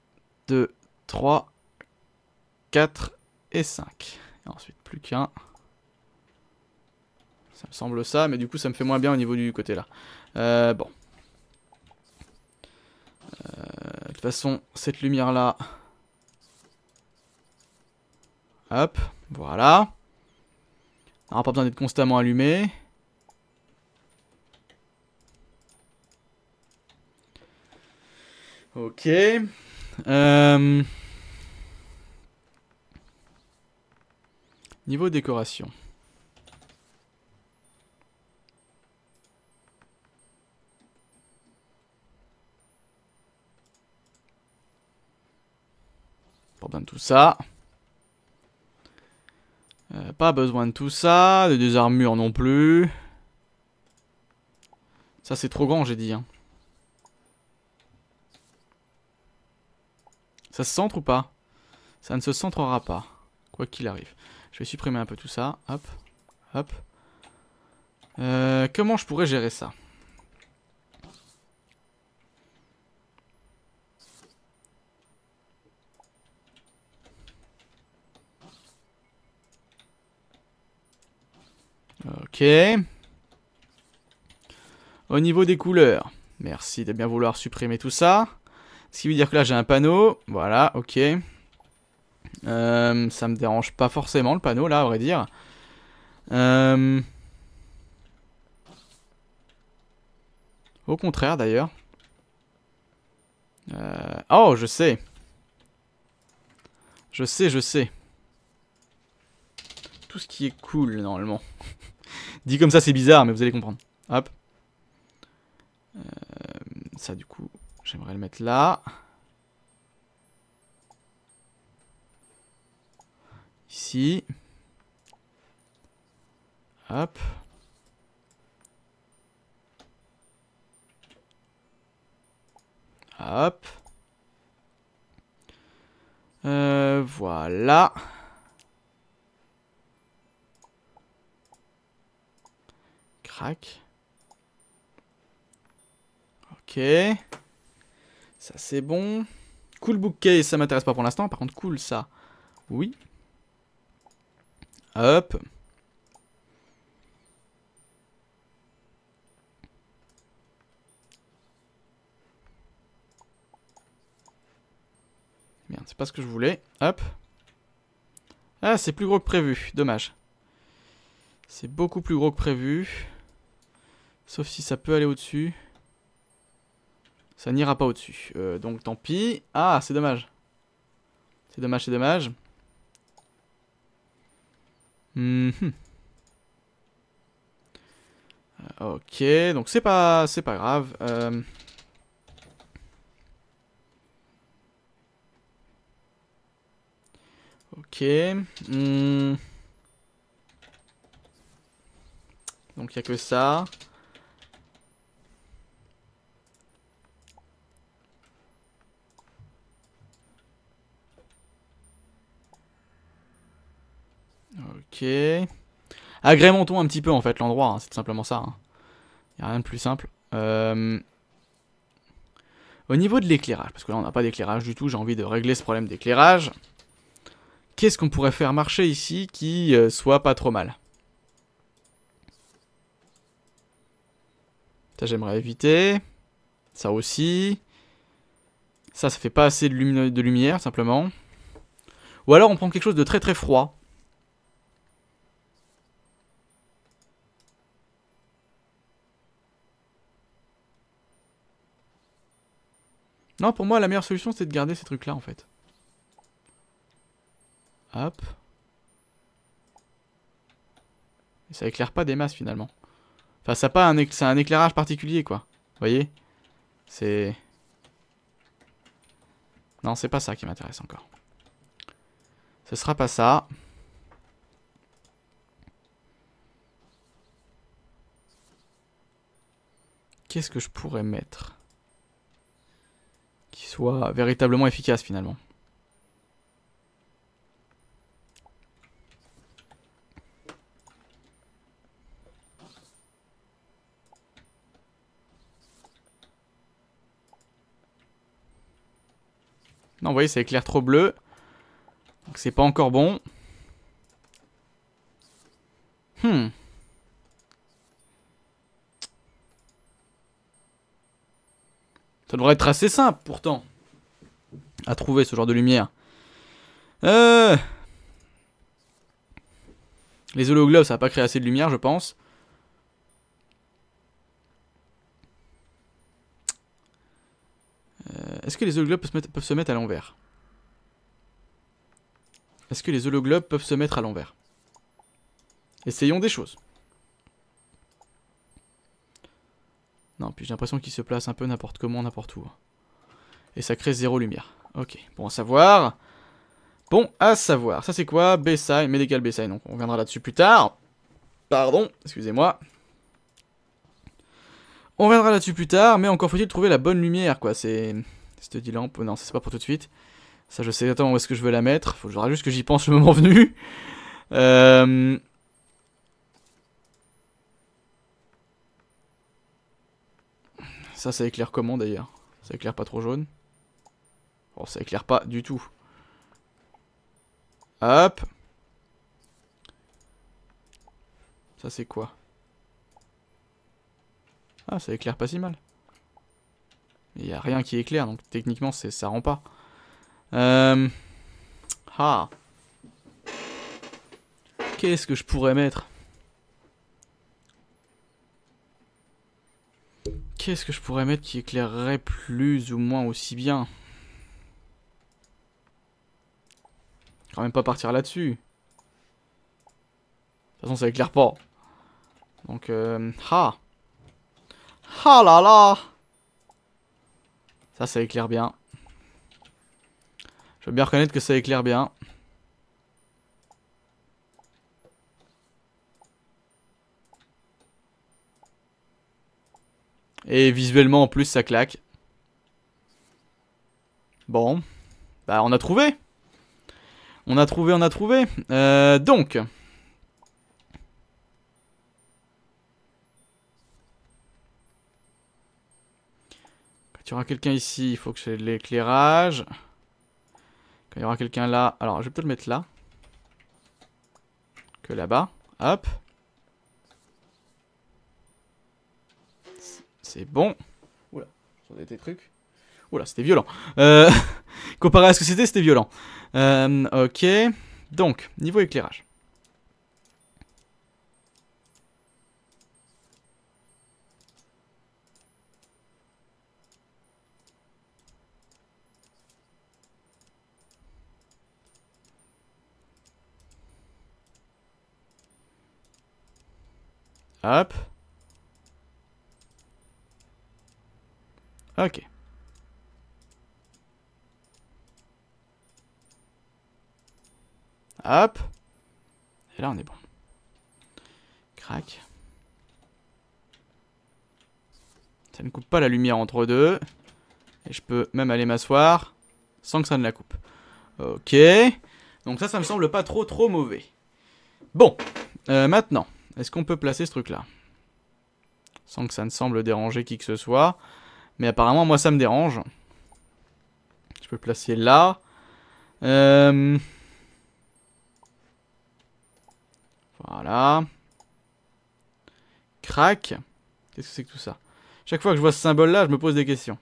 2, 3, 4 et 5. Et ensuite, plus qu'un. Ça me semble ça, mais du coup, ça me fait moins bien au niveau du côté là. Euh, bon. Euh, de toute façon, cette lumière là. Hop, voilà. On n'aura pas besoin d'être constamment allumé. Ok. Euh, niveau décoration. Pas besoin tout ça. pas besoin de tout ça. Euh, Des armures non plus. Ça c'est trop grand j'ai dit. Hein. Ça se centre ou pas Ça ne se centrera pas. Quoi qu'il arrive. Je vais supprimer un peu tout ça. Hop. Hop. Euh, comment je pourrais gérer ça Ok. Au niveau des couleurs, merci de bien vouloir supprimer tout ça. Ce qui veut dire que là j'ai un panneau, voilà, ok. Euh, ça me dérange pas forcément le panneau là, à vrai dire. Euh, au contraire d'ailleurs. Euh, oh, je sais. Je sais, je sais. Tout ce qui est cool normalement. Dit comme ça c'est bizarre mais vous allez comprendre. Hop. ça du coup, J'aimerais le mettre là. Ici. Hop. Hop. Euh, voilà. Crac. Ok. Ça, c'est bon. Cool bouquet, ça m'intéresse pas pour l'instant. Par contre, cool, ça. Oui. Hop. Merde, c'est pas ce que je voulais. Hop. Ah, c'est plus gros que prévu. Dommage. C'est beaucoup plus gros que prévu. Sauf si ça peut aller au-dessus. Ça n'ira pas au-dessus. Euh, donc tant pis. Ah, c'est dommage. C'est dommage, c'est dommage. Mhm. Euh, ok, donc c'est pas, c'est pas grave. Euh, ok. Hmm. Donc il n'y a que ça. Ok. Agrémentons un petit peu en fait l'endroit, hein, c'est tout simplement ça. Il hein. n'y a rien de plus simple. Euh, au niveau de l'éclairage, parce que là on n'a pas d'éclairage du tout, j'ai envie de régler ce problème d'éclairage. Qu'est-ce qu'on pourrait faire marcher ici qui euh, soit pas trop mal Ça j'aimerais éviter. Ça aussi. Ça, ça fait pas assez de lumière simplement. Ou alors on prend quelque chose de très très froid. Non, pour moi, la meilleure solution, c'est de garder ces trucs-là, en fait. Hop. ça éclaire pas des masses, finalement. Enfin, ça pas un, un éclairage particulier, quoi. Vous voyez C'est... Non, c'est pas ça qui m'intéresse encore. Ce sera pas ça. Qu'est-ce que je pourrais mettre qui soit véritablement efficace finalement. Non, vous voyez, ça éclaire trop bleu. Donc c'est pas encore bon. Hmm. Ça devrait être assez simple pourtant à trouver ce genre de lumière. Euh. Les hologlobes, ça n'a pas créé assez de lumière, je pense. Euh, est-ce que les hologlobes peuvent se mettre à l'envers Est-ce que les hologlobes peuvent se mettre à l'envers Essayons des choses. Non, puis j'ai l'impression qu'il se place un peu n'importe comment, n'importe où. Et ça crée zéro lumière. Ok, bon à savoir. Bon à savoir. Ça c'est quoi Bessai, Medical Bessai. Donc on viendra là-dessus plus tard. Pardon, excusez-moi. On viendra là-dessus plus tard, mais encore faut-il trouver la bonne lumière, quoi. C'est... Cette lampe, non, c'est pas pour tout de suite. Ça, je sais Attends, où est-ce que je veux la mettre. Faudra juste que j'y pense le moment venu. Euh... Ça, ça éclaire comment d'ailleurs Ça éclaire pas trop jaune Bon, oh, ça éclaire pas du tout. Hop Ça, c'est quoi Ah, ça éclaire pas si mal. Il n'y a rien qui éclaire, donc techniquement, ça rend pas. Euh, ah Qu'est-ce que je pourrais mettre Qu'est-ce que je pourrais mettre qui éclairerait plus ou moins aussi bien Quand même pas partir là-dessus. De toute façon, ça éclaire pas. Donc, euh, ha Ha là là Ça, ça éclaire bien. Je veux bien reconnaître que ça éclaire bien. Et visuellement en plus ça claque. Bon. Bah on a trouvé. On a trouvé, on a trouvé. Euh, donc. Quand il y aura quelqu'un ici, il faut que j'ai l'éclairage. Quand il y aura quelqu'un là. Alors je vais peut-être le mettre là. Que là-bas. Hop. C'est bon. Oula, j'en ai des trucs. Oula, c'était violent. Euh, comparé à ce que c'était, c'était violent. Euh, ok. Donc, niveau éclairage. Hop. Ok. Hop. Et là, on est bon. Crac. Ça ne coupe pas la lumière entre deux. Et je peux même aller m'asseoir sans que ça ne la coupe. Ok. Donc ça, ça me semble pas trop trop mauvais. Bon. Euh, maintenant, est-ce qu'on peut placer ce truc-là Sans que ça ne semble déranger qui que ce soit. Mais apparemment, moi, ça me dérange. Je peux placer là. Euh, voilà. Crac. Qu'est-ce que c'est que tout ça Chaque fois que je vois ce symbole-là, je me pose des questions.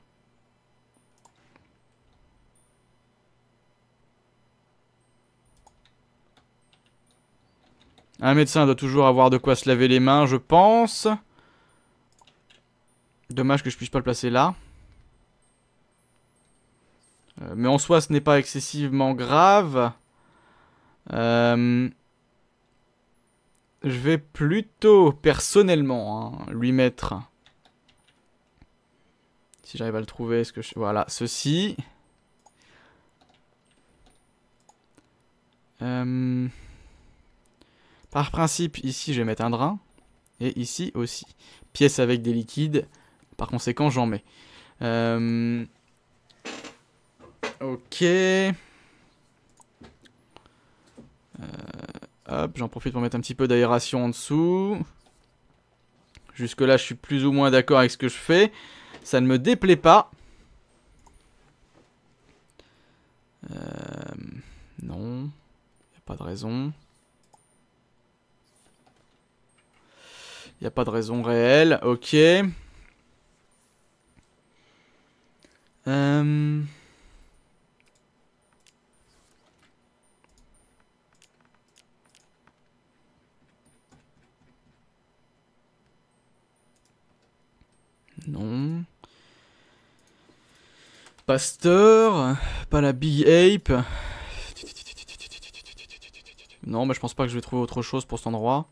Un médecin doit toujours avoir de quoi se laver les mains, je pense. Dommage que je puisse pas le placer là. Euh, mais en soi, ce n'est pas excessivement grave. Euh, je vais plutôt, personnellement, hein, lui mettre... Si j'arrive à le trouver, ce que je... Voilà, ceci. Euh, par principe, ici, je vais mettre un drain. Et ici aussi. Pièce avec des liquides. Par conséquent, j'en mets. Euh, ok. Euh, hop, j'en profite pour mettre un petit peu d'aération en dessous. Jusque là, je suis plus ou moins d'accord avec ce que je fais. Ça ne me déplaît pas. Euh, non, il a pas de raison. Il n'y a pas de raison réelle, ok. Euh, non. Pasteur, pas la Big Ape. Non, mais bah, je pense pas que je vais trouver autre chose pour cet endroit.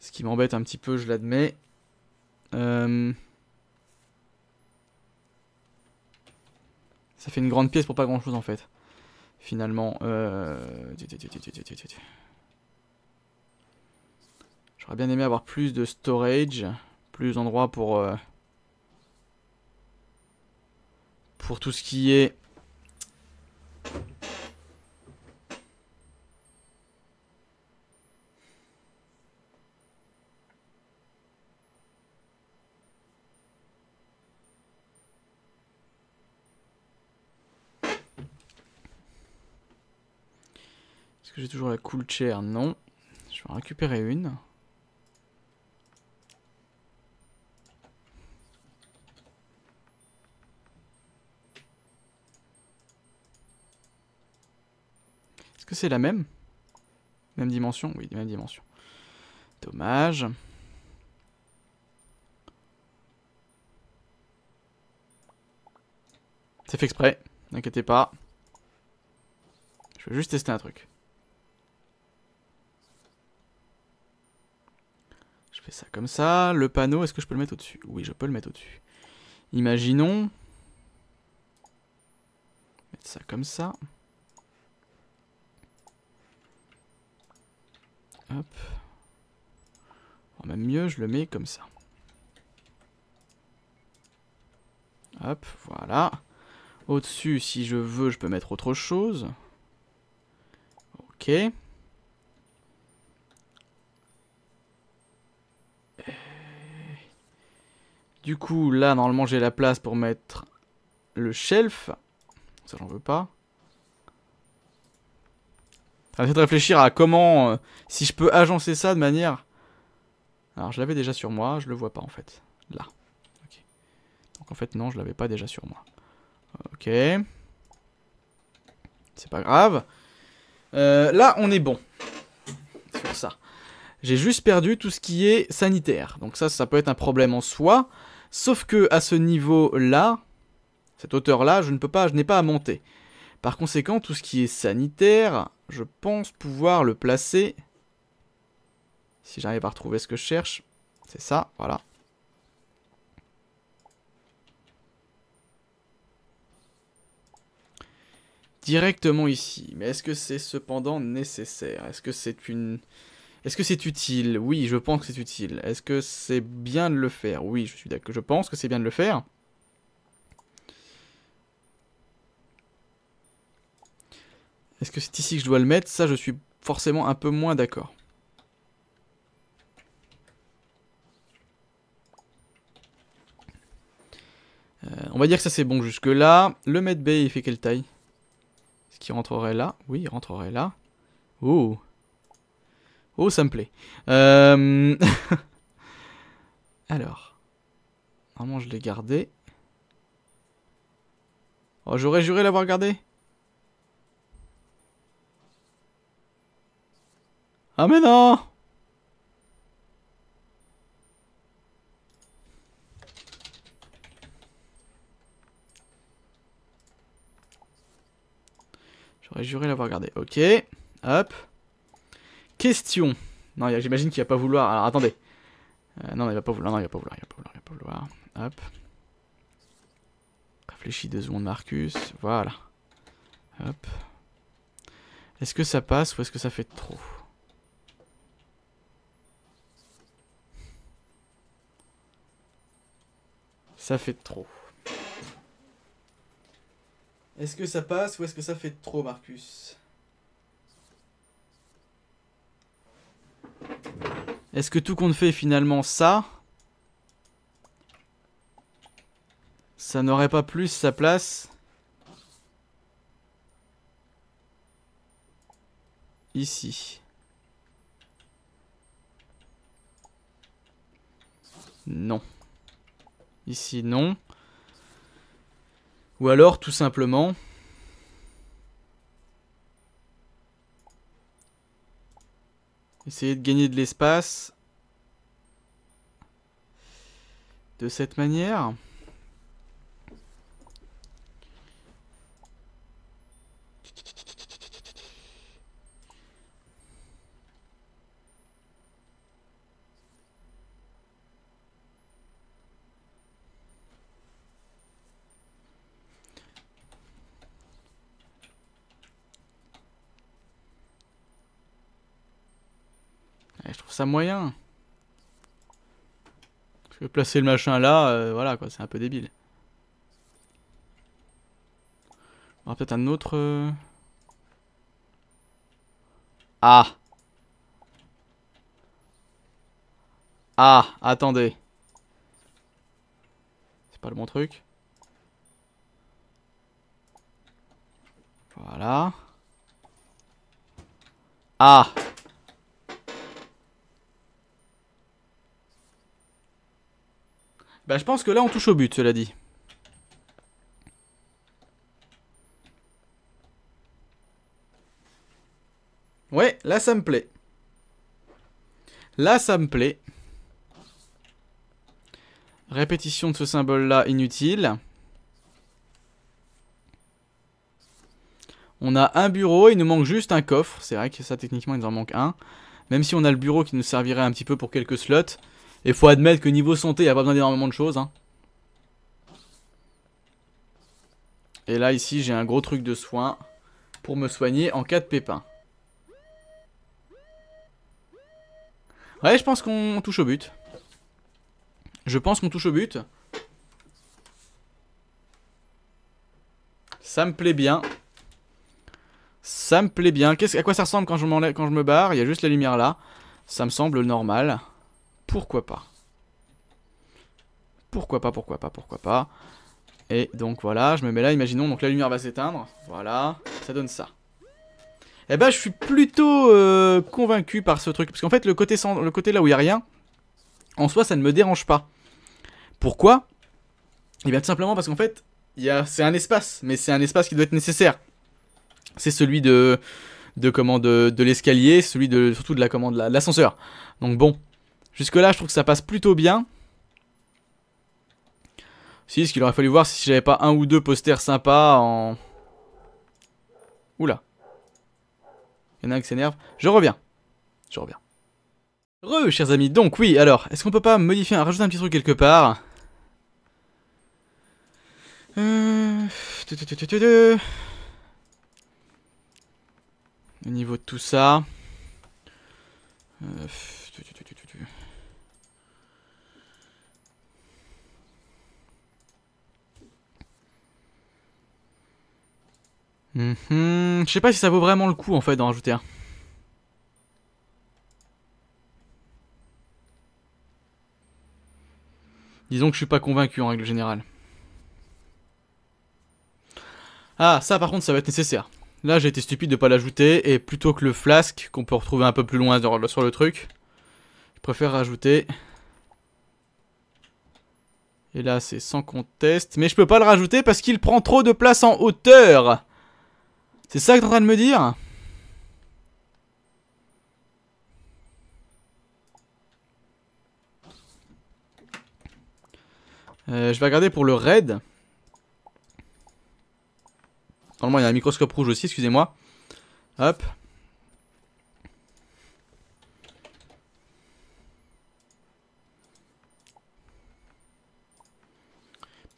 Ce qui m'embête un petit peu, je l'admets. Euh... Ça fait une grande pièce pour pas grand chose en fait. Finalement. Euh... J'aurais bien aimé avoir plus de storage. Plus d'endroits pour... Euh, pour tout ce qui est j'ai toujours la cool chair Non. Je vais en récupérer une. Est-ce que c'est la même Même dimension Oui, même dimension. Dommage. C'est fait exprès, n'inquiétez pas. Je vais juste tester un truc. ça comme ça. Le panneau, est-ce que je peux le mettre au-dessus Oui, je peux le mettre au-dessus. Imaginons. Mettre ça comme ça. Hop. même mieux, je le mets comme ça. Hop, voilà. Au-dessus, si je veux, je peux mettre autre chose. Ok. Du coup, là, normalement, j'ai la place pour mettre le shelf. Ça, j'en veux pas. Ça de réfléchir à comment, euh, si je peux agencer ça de manière... Alors, je l'avais déjà sur moi, je le vois pas, en fait. Là. Donc, en fait, non, je l'avais pas déjà sur moi. Ok. C'est pas grave. Euh, là, on est bon. Sur ça. J'ai juste perdu tout ce qui est sanitaire. Donc ça, ça peut être un problème en soi. Sauf que à ce niveau-là, cette hauteur-là, je ne peux pas, je n'ai pas à monter. Par conséquent, tout ce qui est sanitaire, je pense pouvoir le placer. Si j'arrive à retrouver ce que je cherche, c'est ça, voilà. Directement ici. Mais est-ce que c'est cependant nécessaire Est-ce que c'est une... Est-ce que c'est utile Oui, je pense que c'est utile. Est-ce que c'est bien de le faire Oui, je suis d'accord. Je pense que c'est bien de le faire. Est-ce que c'est ici que je dois le mettre Ça, je suis forcément un peu moins d'accord. Euh, on va dire que ça c'est bon jusque là. Le medbay il fait quelle taille Est-ce qu'il rentrerait là Oui, il rentrerait là. Ouh Oh, ça me plaît. Euh, alors. Normalement, je l'ai gardé. Oh, j'aurais juré l'avoir gardé. Ah mais non J'aurais juré l'avoir gardé. Ok. Hop. Question. Non, j'imagine qu'il va pas vouloir. Alors attendez. Euh, non, il va pas vouloir. Non, il va pas vouloir. Il va pas vouloir. pas vouloir. Hop. Réfléchis deux secondes, Marcus. Voilà. Hop. Est-ce que ça passe ou est-ce que ça fait trop Ça fait trop. Est-ce que ça passe ou est-ce que ça fait trop, Marcus Est-ce que tout compte fait finalement ça Ça n'aurait pas plus sa place Ici. Non. Ici, non. Ou alors, tout simplement, Essayer de gagner de l'espace. De cette manière. moyen. placer le machin là, euh, voilà quoi, c'est un peu débile. On peut-être un autre... Euh. Ah Ah, attendez. C'est pas le bon truc. Voilà. Ah Bah je pense que là on touche au but, cela dit. Ouais, là ça me plaît. Là ça me plaît. Répétition de ce symbole là inutile. On a un bureau, il nous manque juste un coffre. C'est vrai que ça techniquement il nous en manque un. Même si on a le bureau qui nous servirait un petit peu pour quelques slots. Et faut admettre que niveau santé, il n'y a pas besoin d'énormément de choses. Hein. Et là, ici, j'ai un gros truc de soin pour me soigner en cas de pépin. Ouais, je pense qu'on touche au but. Je pense qu'on touche au but. Ça me plaît bien. Ça me plaît bien. Qu à quoi ça ressemble quand je, quand je me barre Il y a juste la lumière là. Ça me semble normal. Pourquoi pas Pourquoi pas, pourquoi pas, pourquoi pas Et donc voilà, je me mets là, imaginons, donc la lumière va s'éteindre. Voilà, ça donne ça. Et eh ben, je suis plutôt euh, convaincu par ce truc. Parce qu'en fait, le côté, le côté là où il n'y a rien, en soi, ça ne me dérange pas. Pourquoi Eh bien, tout simplement parce qu'en fait, c'est un espace. Mais c'est un espace qui doit être nécessaire. C'est celui de, de, de, l'escalier, celui de, surtout de la commande, de l'ascenseur. Donc bon, Jusque-là, je trouve que ça passe plutôt bien. Si, ce qu'il aurait fallu voir si j'avais pas un ou deux posters sympas en... Oula. Il y en a un qui s'énerve. Je reviens. Je reviens. Heureux, chers amis. Donc, oui, alors, est-ce qu'on peut pas modifier, rajouter un petit truc quelque part euh... Au niveau de tout ça... Euh... Mhm. Je sais pas si ça vaut vraiment le coup en fait d'en rajouter un. Disons que je suis pas convaincu en règle générale. Ah, ça par contre ça va être nécessaire. Là j'ai été stupide de pas l'ajouter et plutôt que le flasque qu'on peut retrouver un peu plus loin sur le truc, je préfère rajouter... Et là c'est sans conteste, mais je peux pas le rajouter parce qu'il prend trop de place en hauteur c'est ça que t'es en train de me dire euh, Je vais regarder pour le raid. Normalement, il y a un microscope rouge aussi, excusez-moi. Hop.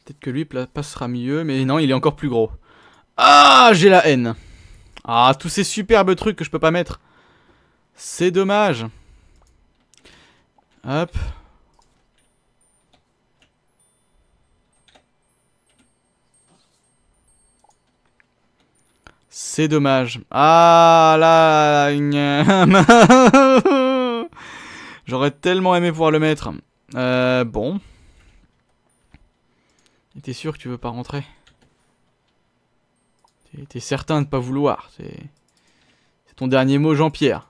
Peut-être que lui passera mieux, mais non, il est encore plus gros. Ah, j'ai la haine. Ah, tous ces superbes trucs que je peux pas mettre. C'est dommage. Hop. C'est dommage. Ah là euh, J'aurais tellement aimé pouvoir le mettre. Euh, bon. T'es sûr que tu veux pas rentrer T'es certain de ne pas vouloir. C'est ton dernier mot, Jean-Pierre.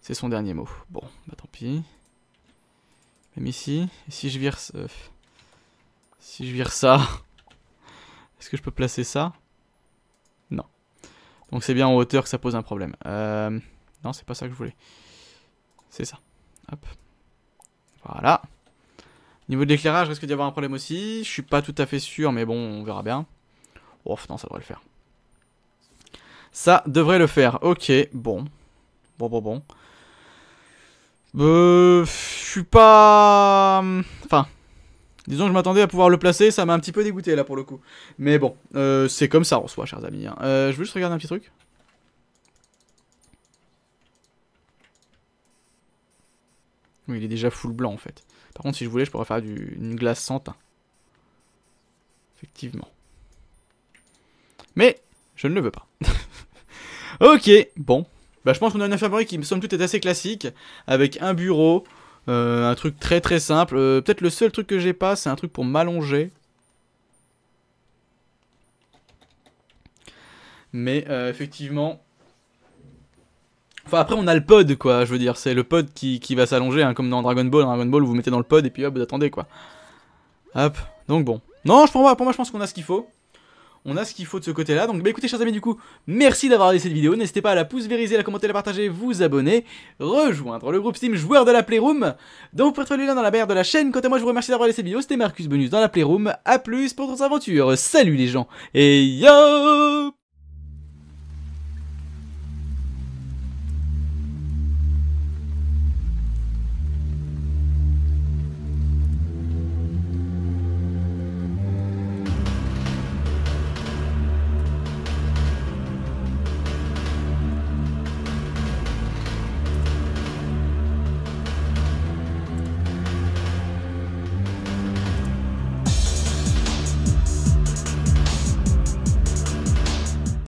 C'est son dernier mot. Bon, bah tant pis. Même ici. si je vire... Euh, si je vire ça... Est-ce que je peux placer ça Non. Donc c'est bien en hauteur que ça pose un problème. Euh, non, c'est pas ça que je voulais. C'est ça. Hop. Voilà. Niveau de l'éclairage, risque d'y avoir un problème aussi. Je suis pas tout à fait sûr, mais bon, on verra bien. Ouf, non, ça devrait le faire. Ça devrait le faire. Ok, bon. Bon, bon, bon. Euh, je suis pas... Hmm, enfin... Disons que je m'attendais à pouvoir le placer, ça m'a un petit peu dégoûté là pour le coup. Mais bon, euh, c'est comme ça en soi, chers amis. Hein. Euh, je veux juste regarder un petit truc. il est déjà full blanc en fait. Par contre, si je voulais, je pourrais faire du... une glace sans teint. Effectivement. Mais je ne le veux pas. ok, bon. Bah, je pense qu'on a une infirmerie qui, me somme toute, est assez classique, avec un bureau, euh, un truc très très simple. Euh, peut-être le seul truc que j'ai pas, c'est un truc pour m'allonger. Mais euh, effectivement... Enfin après on a le pod quoi, je veux dire, c'est le pod qui, va s'allonger, hein, comme dans Dragon Ball, Dragon Ball vous mettez dans le pod et puis hop, vous attendez quoi. Hop, donc bon. Non, je, pas, pour moi je pense qu'on a ce qu'il faut on a ce qu'il faut de ce côté-là. Donc bah écoutez, chers amis, du coup, merci d'avoir regardé cette vidéo. N'hésitez pas à la pouce vériser, la commenter, la partager, vous abonner, rejoindre le groupe Steam Joueurs de la Playroom, Donc, vous pouvez trouver là, dans la barre de la chaîne. Quant à moi, je vous remercie d'avoir regardé cette vidéo. C'était Marcus Bonus dans la Playroom. A plus pour d'autres aventures. Salut les gens et yo